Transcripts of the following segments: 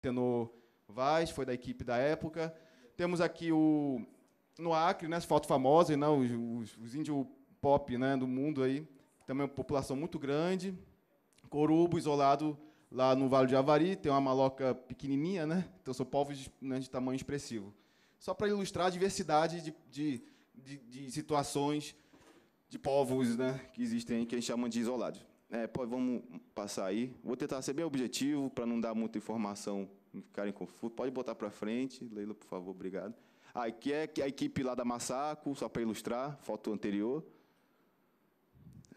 Tenor Vaz, foi da equipe da época. Temos aqui o no Acre, né, foto famosa, né, os, os, os pop né, do mundo aí, também uma população muito grande. Corubo isolado lá no Vale de Avari, tem uma maloca pequenininha, né? Então são povos de, né, de tamanho expressivo. Só para ilustrar a diversidade de, de, de, de situações de povos né, que existem aí, que a gente chama de isolados. É, vamos passar aí. Vou tentar ser bem objetivo para não dar muita informação, e ficarem confusos. Pode botar para frente, Leila, por favor, obrigado. Aqui é a equipe lá da Massaco, só para ilustrar, foto anterior.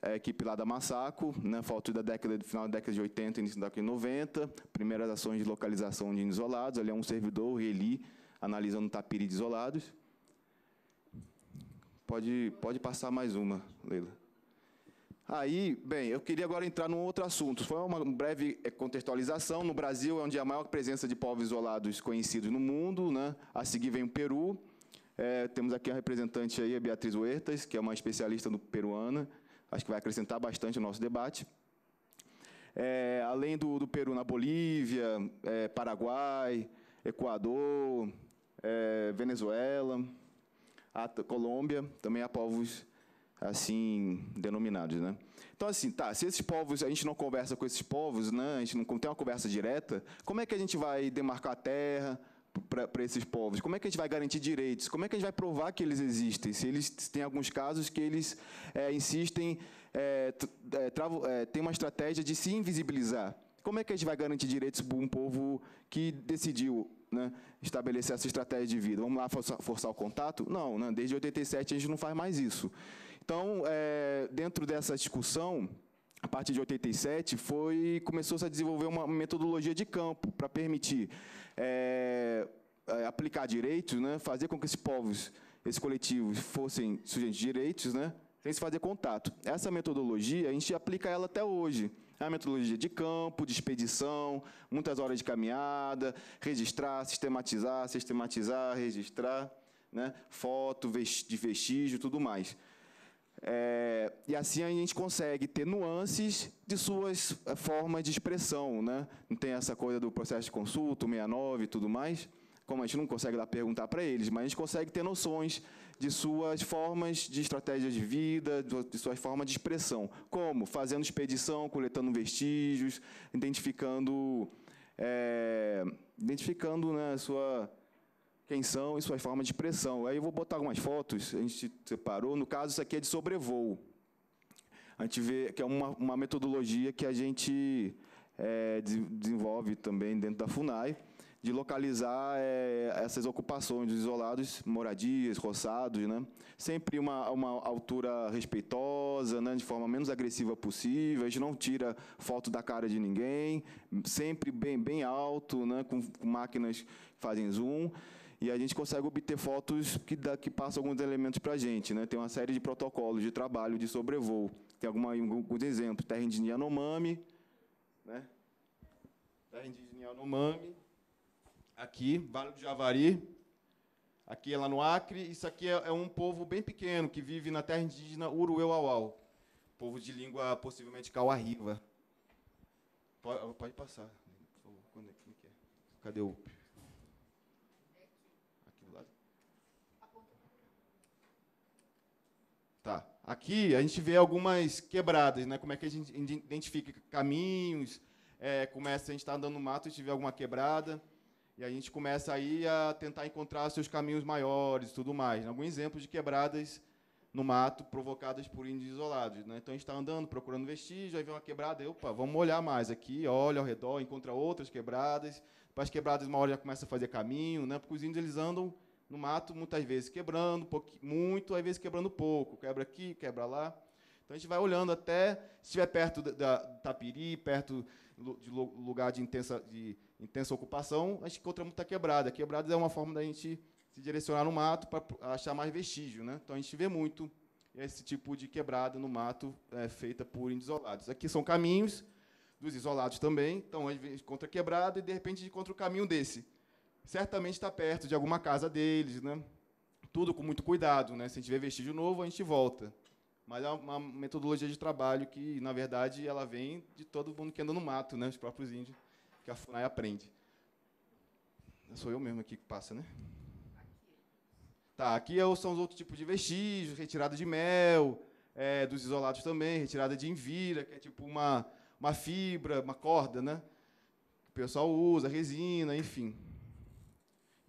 É a equipe lá da Massaco, né, foto da década, do final da década de 80, início da década de 90, primeiras ações de localização de isolados, ali é um servidor, Reli, analisando tapiri de isolados. Pode, pode passar mais uma, Leila. Aí, bem, eu queria agora entrar num outro assunto. Foi uma breve é, contextualização. No Brasil é onde há a maior presença de povos isolados conhecidos no mundo. Né? A seguir vem o Peru. É, temos aqui a representante aí, a Beatriz Huertas, que é uma especialista no peruana. Acho que vai acrescentar bastante ao nosso debate. É, além do, do, Peru, na Bolívia, é, Paraguai, Equador, é, Venezuela, a Colômbia, também há povos assim denominados, né? Então assim, tá, se esses povos, a gente não conversa com esses povos, né? A gente não tem uma conversa direta, como é que a gente vai demarcar a terra para esses povos? Como é que a gente vai garantir direitos? Como é que a gente vai provar que eles existem? Se eles têm alguns casos que eles é, insistem, é, travo, é, tem uma estratégia de se invisibilizar. Como é que a gente vai garantir direitos para um povo que decidiu né, estabelecer essa estratégia de vida? Vamos lá forçar, forçar o contato? Não, né, desde 87 a gente não faz mais isso. Então, é, dentro dessa discussão, a partir de 87, foi começou-se a desenvolver uma metodologia de campo para permitir é, é, aplicar direitos, né, fazer com que esses povos, esses coletivos, fossem sujeitos de direitos, né, sem se fazer contato. Essa metodologia, a gente aplica ela até hoje. É a metodologia de campo, de expedição, muitas horas de caminhada, registrar, sistematizar, sistematizar, registrar, né, foto, de vestígio, tudo mais. É, e assim a gente consegue ter nuances de suas eh, formas de expressão. Né? Não tem essa coisa do processo de consulta, 69 e tudo mais. Como a gente não consegue lá perguntar para eles, mas a gente consegue ter noções de suas formas de estratégia de vida, de suas formas de expressão. Como? Fazendo expedição, coletando vestígios, identificando, é, identificando né, a sua quem são e suas formas de expressão. Aí eu vou botar algumas fotos, a gente separou. No caso, isso aqui é de sobrevoo. A gente vê que é uma, uma metodologia que a gente é, desenvolve também dentro da FUNAI, de localizar é, essas ocupações dos isolados, moradias, roçados, né? sempre uma, uma altura respeitosa, né? de forma menos agressiva possível, a gente não tira foto da cara de ninguém, sempre bem, bem alto, né? com, com máquinas que fazem zoom e a gente consegue obter fotos que, dá, que passam alguns elementos para a gente. Né? Tem uma série de protocolos de trabalho, de sobrevoo. Tem alguma, alguns exemplos, terra indígena Yanomami, né? terra indígena Yanomami, aqui, Vale do Javari, aqui é lá no Acre. Isso aqui é, é um povo bem pequeno que vive na terra indígena Urueuauau, povo de língua possivelmente cauarriva. Pode, pode passar. É, é é? Cadê o Aqui a gente vê algumas quebradas, né? Como é que a gente identifica caminhos, é, começa, a gente está andando no mato e tiver alguma quebrada, e a gente começa aí a tentar encontrar seus caminhos maiores e tudo mais. Né? Alguns exemplos de quebradas no mato provocadas por índios isolados. Né? Então a gente está andando, procurando vestígio, aí vem uma quebrada, e, opa, vamos olhar mais aqui, olha ao redor, encontra outras quebradas, para as quebradas maiores já começa a fazer caminho, né? porque os índios eles andam no mato, muitas vezes quebrando muito, às vezes quebrando pouco, quebra aqui, quebra lá. Então a gente vai olhando até, se estiver perto da, da Tapiri, perto de lugar de intensa, de intensa ocupação, a gente encontra muita quebrada. Quebrada é uma forma da gente se direcionar no mato para achar mais vestígio. Né? Então a gente vê muito esse tipo de quebrada no mato é, feita por isolados. Aqui são caminhos dos isolados também, então a gente encontra quebrada e de repente a gente encontra o caminho desse certamente está perto de alguma casa deles, né? Tudo com muito cuidado, né? Se a gente vê vestígio novo, a gente volta. Mas é uma metodologia de trabalho que, na verdade, ela vem de todo mundo que anda no mato, né? Os próprios índios que a FUNAI aprende. Sou eu mesmo aqui que passa, né? Tá, aqui é são os outros tipos de vestígios, retirada de mel, é, dos isolados também, retirada de envira, que é tipo uma, uma fibra, uma corda, né? Que o pessoal usa, resina, enfim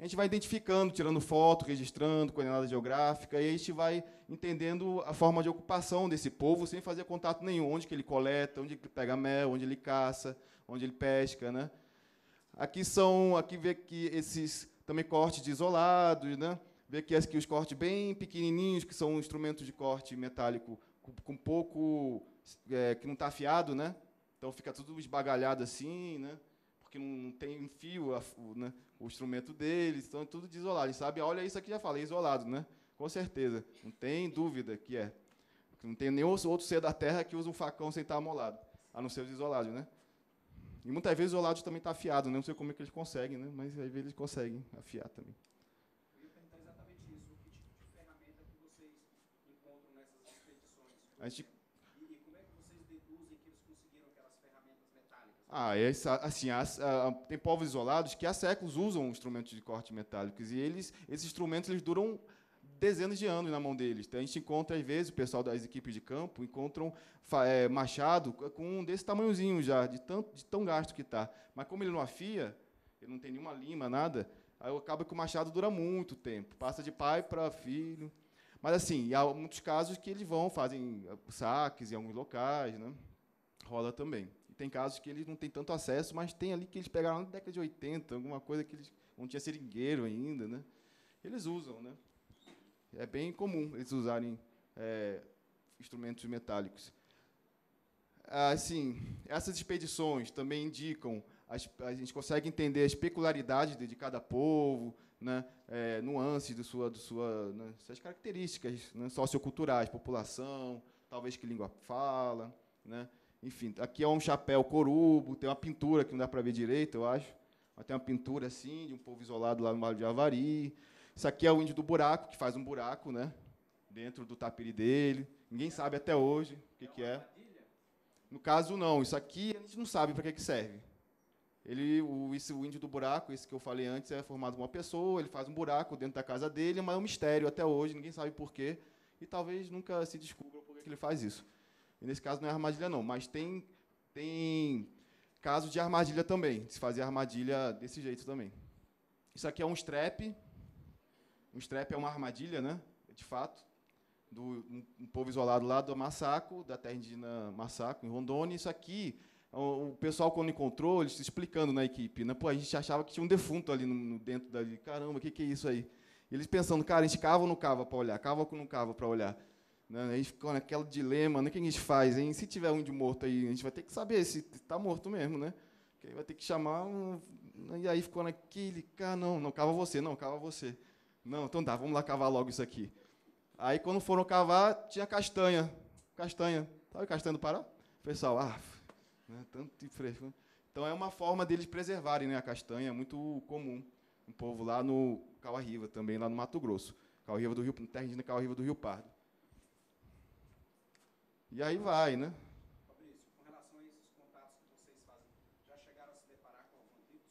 a gente vai identificando, tirando foto, registrando, coordenada geográfica, e a gente vai entendendo a forma de ocupação desse povo sem fazer contato nenhum, onde que ele coleta, onde ele pega mel, onde ele caça, onde ele pesca, né? Aqui são, aqui vê que esses também cortes isolados, né? Vê que aqui os cortes bem pequenininhos, que são instrumentos de corte metálico com, com pouco é, que não está afiado, né? Então fica tudo esbagalhado assim, né? porque não, tem fio a, o, né, o, instrumento deles, então é tudo desolado. sabe, olha isso aqui, já falei, isolado, né? Com certeza, não tem dúvida que é. Não tem nenhum outro ser da Terra que usa um facão sem estar amolado, a não ser os isolados, né? E muitas vezes o isolado também está afiado, né? não sei como é que eles conseguem, né? mas às vezes eles conseguem afiar também. Tipo a gente Ah, essa, assim, há, tem povos isolados que há séculos usam instrumentos de corte metálicos e eles, esses instrumentos eles duram dezenas de anos na mão deles. Então, a gente encontra, às vezes, o pessoal das equipes de campo encontram é, machado com um desse tamanhozinho já, de, tanto, de tão gasto que está. Mas como ele não afia, ele não tem nenhuma lima, nada, aí acaba que o machado dura muito tempo, passa de pai para filho. Mas, assim, há muitos casos que eles vão, fazem é, saques em alguns locais, né? rola também. E tem casos que eles não têm tanto acesso, mas tem ali que eles pegaram na década de 80, alguma coisa que eles não tinha seringueiro ainda, né? Eles usam, né? É bem comum eles usarem é, instrumentos metálicos. Assim, essas expedições também indicam, as, a gente consegue entender as peculiaridades de, de cada povo, né? É, nuances de sua, de sua, né? suas características né? socioculturais, população, talvez que língua fala, né? Enfim, aqui é um chapéu corubo, tem uma pintura que não dá para ver direito, eu acho. Mas tem uma pintura assim, de um povo isolado lá no Vale de Avari. Isso aqui é o índio do buraco, que faz um buraco, né? Dentro do tapiri dele. Ninguém sabe até hoje o que, que é. No caso, não. Isso aqui a gente não sabe para que, que serve. Ele, o, esse, o índio do buraco, esse que eu falei antes, é formado por uma pessoa, ele faz um buraco dentro da casa dele, mas é um mistério até hoje, ninguém sabe porquê. E talvez nunca se descubra por que ele faz isso. E nesse caso não é armadilha, não. Mas tem, tem caso de armadilha também, de se fazer armadilha desse jeito também. Isso aqui é um strap. Um strap é uma armadilha, né? De fato. Do, um, um povo isolado lá do Massaco, da terra indígena Massaco, em Rondônia. Isso aqui, o, o pessoal, quando encontrou, eles explicando na equipe. Né? Pô, a gente achava que tinha um defunto ali no, no dentro dali. Caramba, o que, que é isso aí? Eles pensando, cara, a gente cava ou não cava para olhar? Cava ou não cava para olhar? Né? A gente ficou naquele dilema, né? o que a gente faz? Hein? Se tiver um de morto aí, a gente vai ter que saber se está morto mesmo, né? Porque aí vai ter que chamar um... Né? E aí ficou naquele, cara, não, não cava você, não, cava você. Não, então dá, vamos lá cavar logo isso aqui. Aí quando foram cavar, tinha castanha. Castanha. Sabe castanha do Pará? O pessoal, ah, né, tanto fresco. Então é uma forma deles preservarem né, a castanha, é muito comum. Um povo lá no Cauarriva, também lá no Mato Grosso. Cauarriva do Rio, terra indígena Cauarriva do Rio Pardo. E aí vai, né? Fabrício, com relação a esses contatos que vocês fazem, já chegaram a se deparar com algum tipo,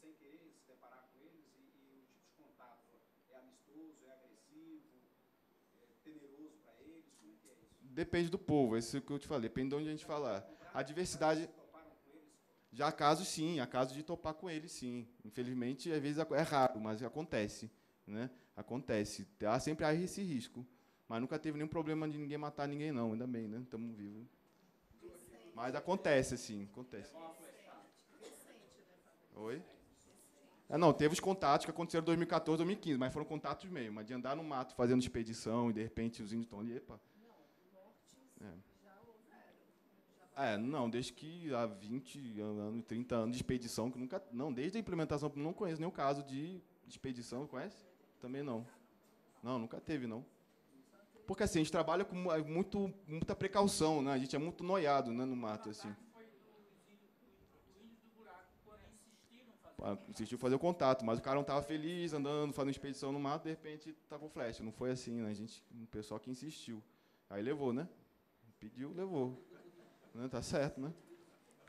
sem querer se deparar com eles, e, e o tipo de contato é amistoso, é agressivo, é temeroso para eles? Como é que é isso? Depende do povo, é isso que eu te falei, depende de onde a gente falar. A diversidade. Já há casos, sim, há casos de topar com eles, sim. Infelizmente, às vezes é raro, mas acontece. Né? Acontece. Há sempre há esse risco. Mas nunca teve nenhum problema de ninguém matar ninguém, não. Ainda bem, né? Estamos vivos. Mas acontece, assim, acontece. Oi? Ah, não, teve os contatos que aconteceram em 2014, 2015, mas foram contatos meio. Mas de andar no mato fazendo expedição e de repente os índios estão ali, epa. É. é, não, desde que há 20 anos, 30 anos de expedição, que nunca. Não, desde a implementação, não conheço nenhum caso de expedição, conhece? Também não. Não, nunca teve, não. Porque assim, a gente trabalha com é muito, muita precaução, né? A gente é muito noiado né, no mato. assim. Ah, insistiu fazer o contato, mas o cara não estava feliz, andando, fazendo expedição no mato, de repente tacou flecha. Não foi assim, né? A gente, o um pessoal que insistiu. Aí levou, né? Pediu, levou. Né? Tá certo, né?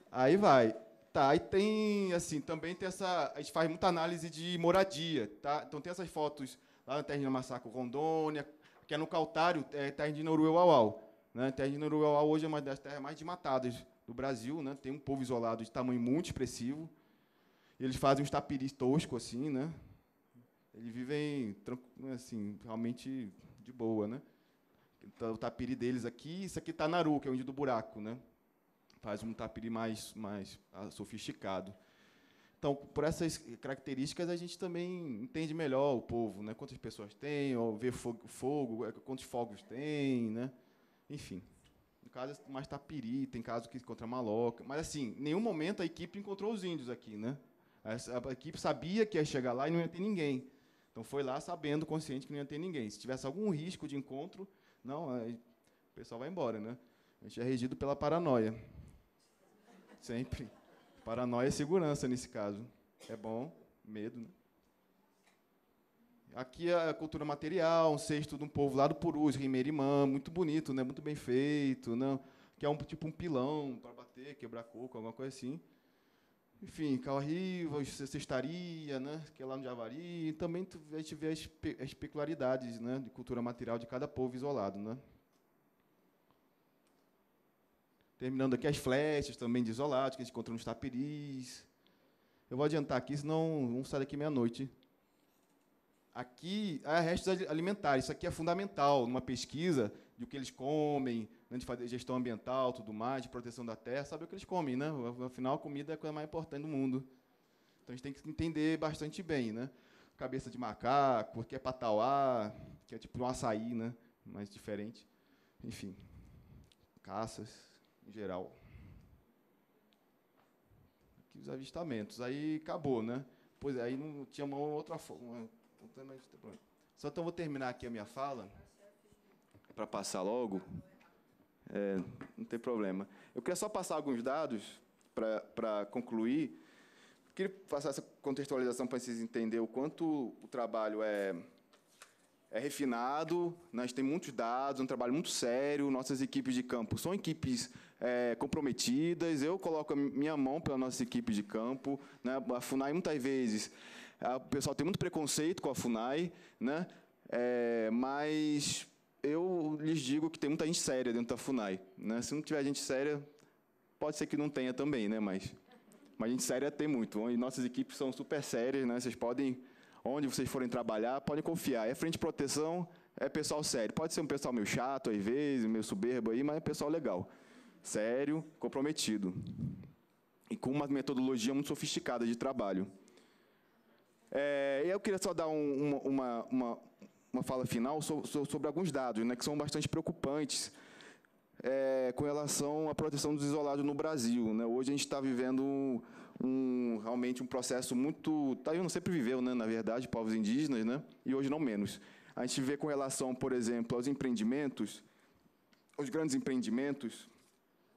Aí vai. Tá, aí tem, assim, também tem essa... A gente faz muita análise de moradia, tá? Então tem essas fotos lá na Terra do Massacre, Rondônia, que é no Cautário, é terra de Noruauau. Né? Terra de Noruauau hoje é uma das terras mais desmatadas do Brasil, né? Tem um povo isolado de tamanho muito expressivo. Eles fazem uns tapiris toscos, assim, né? Eles vivem assim, realmente de boa, né? Tá o tapiri deles aqui, isso aqui é tá Naru, que é o índio do buraco, né? Faz um tapiri mais mais ah, sofisticado. Então, por essas características, a gente também entende melhor o povo, né? quantas pessoas tem, ou vê fogo, fogo é, quantos fogos tem, né? enfim. No caso, é mais tapiri, tem caso que encontra maloca. Mas, assim, em nenhum momento a equipe encontrou os índios aqui. Né? A, equipe sabia que ia chegar lá e não ia ter ninguém. Então, foi lá sabendo, consciente, que não ia ter ninguém. Se tivesse algum risco de encontro, não, o pessoal vai embora. Né? A gente é regido pela paranoia. Sempre. Paranoia e é segurança nesse caso. É bom, medo. Né? Aqui é a cultura material, um sexto de um povo lá do Purus, Rimeirimã, muito bonito, né? muito bem feito, não? Né? que é um tipo um pilão para bater, quebrar coco, alguma coisa assim. Enfim, Calriva, Cestaria, né? que é lá no Javari, também a gente vê as, pe as peculiaridades né? de cultura material de cada povo isolado. Né? Terminando aqui as flechas também de isolados, que a gente encontrou nos tapiris. Eu vou adiantar aqui, senão vamos sair daqui meia-noite. Aqui há é restos alimentares. Isso aqui é fundamental numa pesquisa de o que eles comem, né, de fazer gestão ambiental, tudo mais, de proteção da terra, saber o que eles comem, né? Afinal, a comida é a coisa mais importante do mundo. Então a gente tem que entender bastante bem, né? Cabeça de macaco, que é patauá, que é tipo um açaí, né? Mais diferente. Enfim, caças em geral. Aqui os avistamentos. Aí acabou, né? Pois é, aí não tinha uma outra forma. Então só então vou terminar aqui a minha fala. É para passar logo. É, não tem problema. Eu queria só passar alguns dados para concluir. queria passar essa contextualização para vocês entenderem o quanto o trabalho é, é refinado, nós temos muitos dados, é um trabalho muito sério. Nossas equipes de campo são equipes é, comprometidas. Eu coloco a minha mão pela nossa equipe de campo. Né? A FUNAI, muitas vezes, a, o pessoal tem muito preconceito com a FUNAI, né? É, mas eu lhes digo que tem muita gente séria dentro da FUNAI. Né? Se não tiver gente séria, pode ser que não tenha também, né? mas, mas gente séria tem muito. E nossas equipes são super sérias, né? vocês podem, onde vocês forem trabalhar, podem confiar. É frente de proteção, é pessoal sério. Pode ser um pessoal meio chato, às vezes, meio soberbo, aí, mas é pessoal legal sério, comprometido e com uma metodologia muito sofisticada de trabalho. É, eu queria só dar um, uma, uma, uma, fala final sobre alguns dados, né, que são bastante preocupantes é, com relação à proteção dos isolados no Brasil. Né? Hoje a gente está vivendo um, realmente um processo muito... Taiwan tá não sempre viveu, né, na verdade, povos indígenas, né? e hoje não menos. A gente vê com relação, por exemplo, aos empreendimentos, os grandes empreendimentos,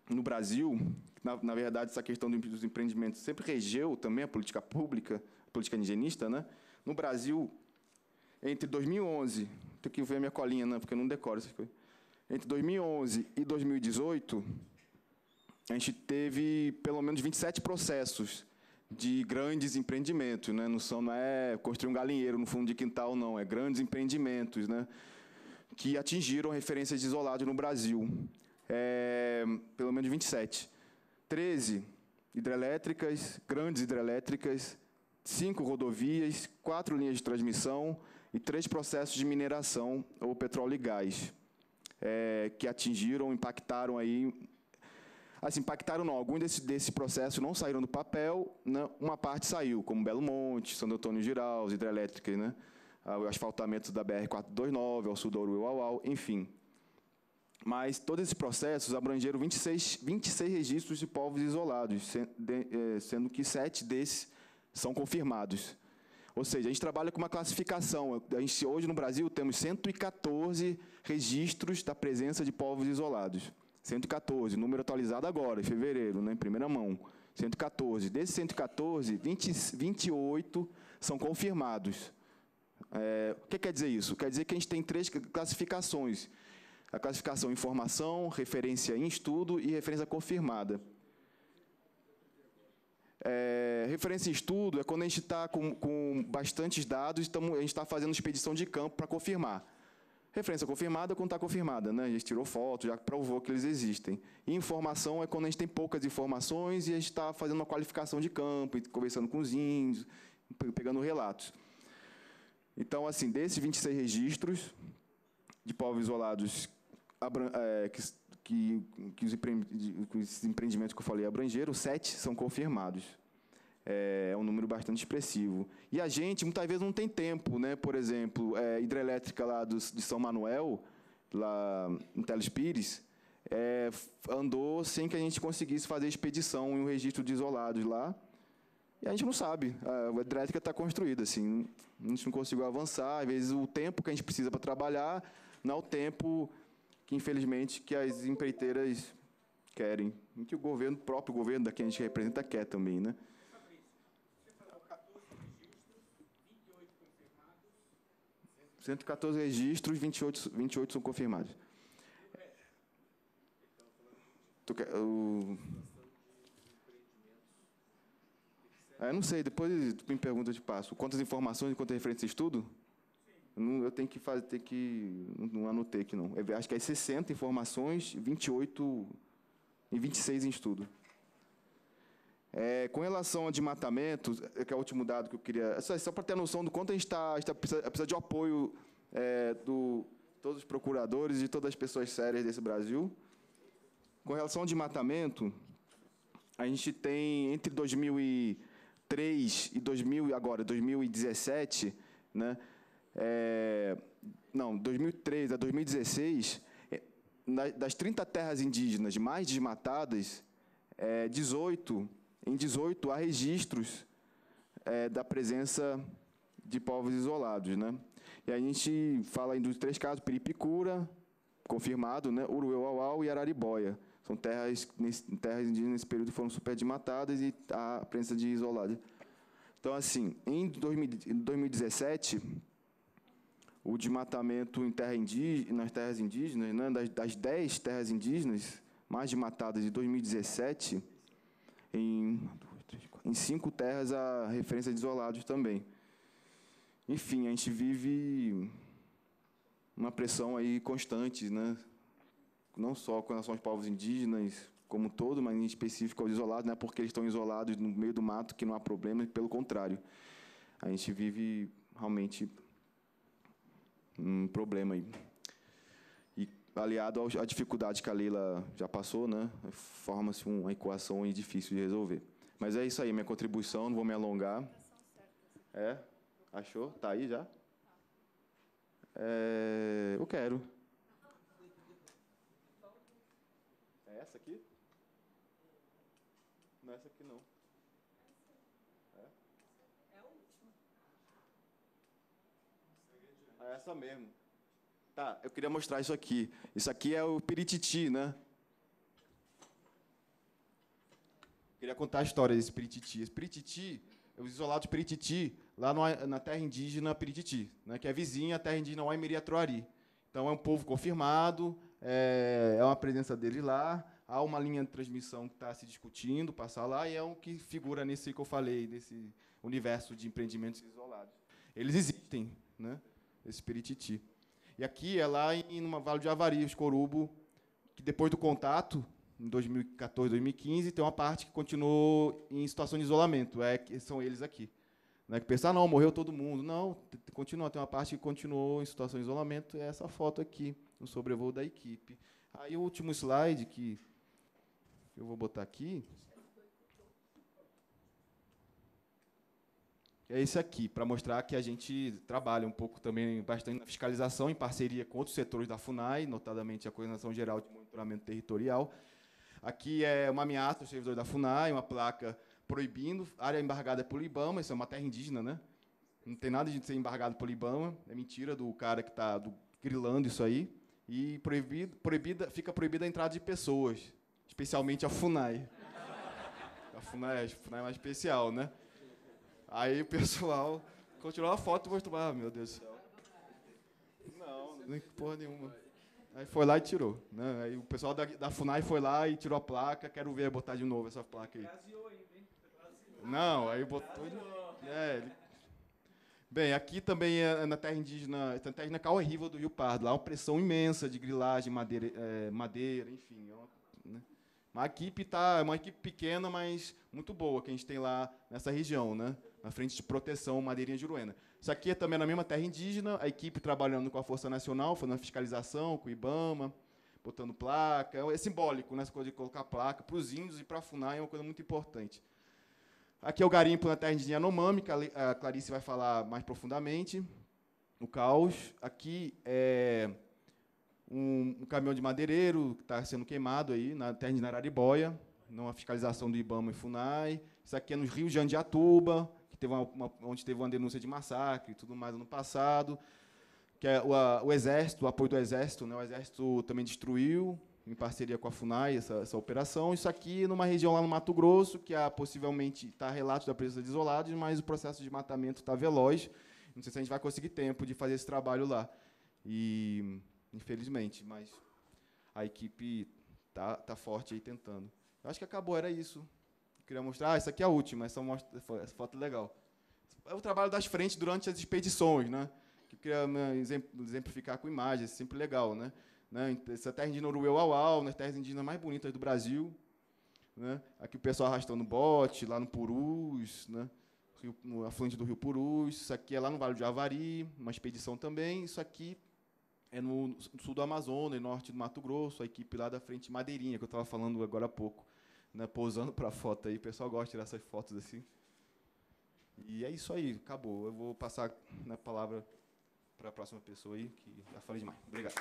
no Brasil, na, na, verdade, essa questão dos empreendimentos sempre regeu também a política pública, a política indigenista, né? No Brasil, entre 2011, tem que ver a minha colinha, né? Porque eu não decoro essas coisas. Entre 2011 e 2018, a gente teve pelo menos 27 processos de grandes empreendimentos, né? Não são não é construir um galinheiro no fundo de quintal, não. É grandes empreendimentos, né? Que atingiram referências isoladas no Brasil é, pelo menos 27. 13 hidrelétricas, grandes hidrelétricas, cinco rodovias, quatro linhas de transmissão e três processos de mineração ou petróleo e gás é, que atingiram, impactaram aí assim, impactaram não. Alguns desse, desse processo não saíram do papel, não, né, uma parte saiu, como Belo Monte, Santo Antônio Giral, as hidrelétricas, né? o asfaltamento da BR-429, ao sul do Uruauau, enfim. Mas todos esses processos abrangeram 26, 26 registros de povos isolados, eh, sendo que sete desses são confirmados. Ou seja, a gente trabalha com uma classificação. A gente, hoje no Brasil temos 114 registros da presença de povos isolados. 114, número atualizado agora, em fevereiro, né, em primeira mão. 114. Desses 114, 20, 28 são confirmados. É, o que quer dizer isso? Quer dizer que a gente tem três classificações. A classificação informação, referência em estudo e referência confirmada. É, referência em estudo é quando a gente está com, com bastantes dados, e a gente está fazendo expedição de campo para confirmar. Referência confirmada é quando está confirmada, né? a gente tirou foto, já provou que eles existem. informação é quando a gente tem poucas informações e a gente está fazendo uma qualificação de campo, conversando com os índios, pegando relatos. Então, assim, desses 26 registros de povos isolados é, que, que, que, os que os empreendimentos que eu falei abrangeram, sete são confirmados. É, é, um número bastante expressivo. E a gente, muitas vezes, não tem tempo, né? Por exemplo, é, hidrelétrica lá do, de São Manuel, lá em Telespires, é, andou sem que a gente conseguisse fazer expedição e um registro de isolados lá. E a gente não sabe. A hidrelétrica está construída, assim. A gente não conseguiu avançar. Às vezes, o tempo que a gente precisa para trabalhar não é o tempo que infelizmente que as empreiteiras querem, e que o governo, o próprio governo da que a gente representa quer também, né? Fabrício, você falou 14 registros, 28 confirmados. 114 registros, 28, 28 são confirmados. Tu quer, Eu é, não sei, depois tu me pergunta de passo. Quantas informações e quantas referências estudo? Eu, eu tenho que fazer, tenho que. Não, não anotei aqui não. Eu é, acho que é 60 informações, 28 e 26 em estudo. É, com relação a desmatamento, é que é o último dado que eu queria. É só, só para ter a noção do quanto a gente está. Tá, precisa, precisa de apoio é, do todos os procuradores e todas as pessoas sérias desse Brasil. Com relação ao desmatamento, a gente tem entre 2003 e 2000 agora 2017, né, é, não, 2003 a 2016, é, das 30 terras indígenas mais desmatadas, é, 18, em 18 há registros é, da presença de povos isolados. Né? E a gente fala em dos três casos, Piripicura, confirmado, né? Uruauauau e Araribóia. São terras, terras indígenas nesse período foram super desmatadas e a presença de isolados. Então, assim, em 2017 o desmatamento em terra indígena, nas terras indígenas, né? das, das 10 terras indígenas mais desmatadas de 2017, em, em cinco terras a referência de isolados também. Enfim, a gente vive uma pressão aí constante, né? não só com relação aos povos indígenas como todo, mas em específico aos isolados, não é porque eles estão isolados no meio do mato que não há problema, pelo contrário. A gente vive realmente um problema aí. E aliado à dificuldade que a Leila já passou, né, forma-se uma equação difícil de resolver. Mas é isso aí, minha contribuição, não vou me alongar. É? Achou? Tá aí já? É, eu quero. É essa aqui? Não é essa aqui não. É essa mesmo. Tá, eu queria mostrar isso aqui. Isso aqui é o Pirititi, né? Eu queria contar a história desse Pirititi. Esse Pirititi, isolado de Pirititi, lá no, na terra indígena Pirititi, né, que é vizinha à terra indígena Waimiriatruari. Então, é um povo confirmado, é, é uma presença dele lá, há uma linha de transmissão que está se discutindo, passar lá, e é um que figura nesse que eu falei, desse universo de empreendimentos isolados. Eles existem, né? esse Perititi. E aqui é lá em uma Vale de Avarias, Corubo, que depois do contato, em 2014, 2015, tem uma parte que continuou em situação de isolamento. É, são eles aqui. é que pensar, ah, não, morreu todo mundo. Não, continua. Tem uma parte que continuou em situação de isolamento. É essa foto aqui, no sobrevoo da equipe. Aí o último slide que eu vou botar aqui. é esse aqui, para mostrar que a gente trabalha um pouco também bastante na fiscalização, em parceria com outros setores da FUNAI, notadamente a Coordenação Geral de Monitoramento Territorial. Aqui é uma ameaça aos servidores da FUNAI, uma placa proibindo, área embargada é pelo IBAMA, isso é uma terra indígena, né? Não tem nada de ser embargado pelo IBAMA, é mentira do cara que está grilando isso aí. E proibido, proibida, fica proibida a entrada de pessoas, especialmente a FUNAI. A FUNAI, a é, FUNAI é mais especial, né? Aí o pessoal continuou a foto e mostrou, ah, meu Deus do céu. Não, nem porra nenhuma. Aí foi lá e tirou. Né? Aí o pessoal da, da FUNAI foi lá e tirou a placa. Quero ver botar de novo essa placa aí. Não, aí botou. É, ele... Bem, aqui também é, é na terra indígena, na terra indígena Riva do Rio Pardo. Lá é uma pressão imensa de grilagem, madeira, é, madeira enfim. É uma, né? Uma equipe tá, é uma equipe pequena, mas muito boa que a gente tem lá nessa região. Né? na frente de proteção Madeirinha de Uruena. Isso aqui é também na mesma terra indígena, a equipe trabalhando com a Força Nacional, fazendo a fiscalização, com o Ibama, botando placa. É simbólico, né, essa coisa de colocar placa para os índios e para a FUNAI é uma coisa muito importante. Aqui é o garimpo na terra indígena que a Clarice vai falar mais profundamente, No caos. Aqui é um, um caminhão de madeireiro que está sendo queimado aí na terra indígena Arariboia, numa fiscalização do IBAMA e FUNAI. Isso aqui é no Rio de Andiatuba, que teve uma, uma, onde teve uma denúncia de massacre e tudo mais ano passado, que é o, a, o, Exército, o apoio do Exército, né? o Exército também destruiu, em parceria com a FUNAI, essa, essa operação. Isso aqui numa região lá no Mato Grosso, que há, possivelmente está relato da presença de isolados, mas o processo de matamento está veloz. Não sei se a gente vai conseguir tempo de fazer esse trabalho lá. E, infelizmente, mas a equipe tá, tá forte aí tentando. Eu acho que acabou, era isso queria mostrar, ah, isso aqui é a última, essa, mostra, essa foto é legal. É o trabalho das frentes durante as expedições, né? Que eu queria né, exemplificar com imagens, é sempre legal, né? né? Essa terra indígena Urueu Au uma das né, terras indígenas mais bonitas do Brasil, né? Aqui o pessoal arrastando bote, lá no Purus, né? Rio, no afluente do Rio Purus, isso aqui é lá no Vale do Javari, uma expedição também, isso aqui é no sul do Amazonas, e norte do Mato Grosso, a equipe lá da frente Madeirinha, que eu estava falando agora há pouco né, posando para foto aí. O pessoal gosta de tirar essas fotos assim. E é isso aí, acabou. Eu vou passar na né, palavra para a próxima pessoa aí, que já falei demais. Obrigado.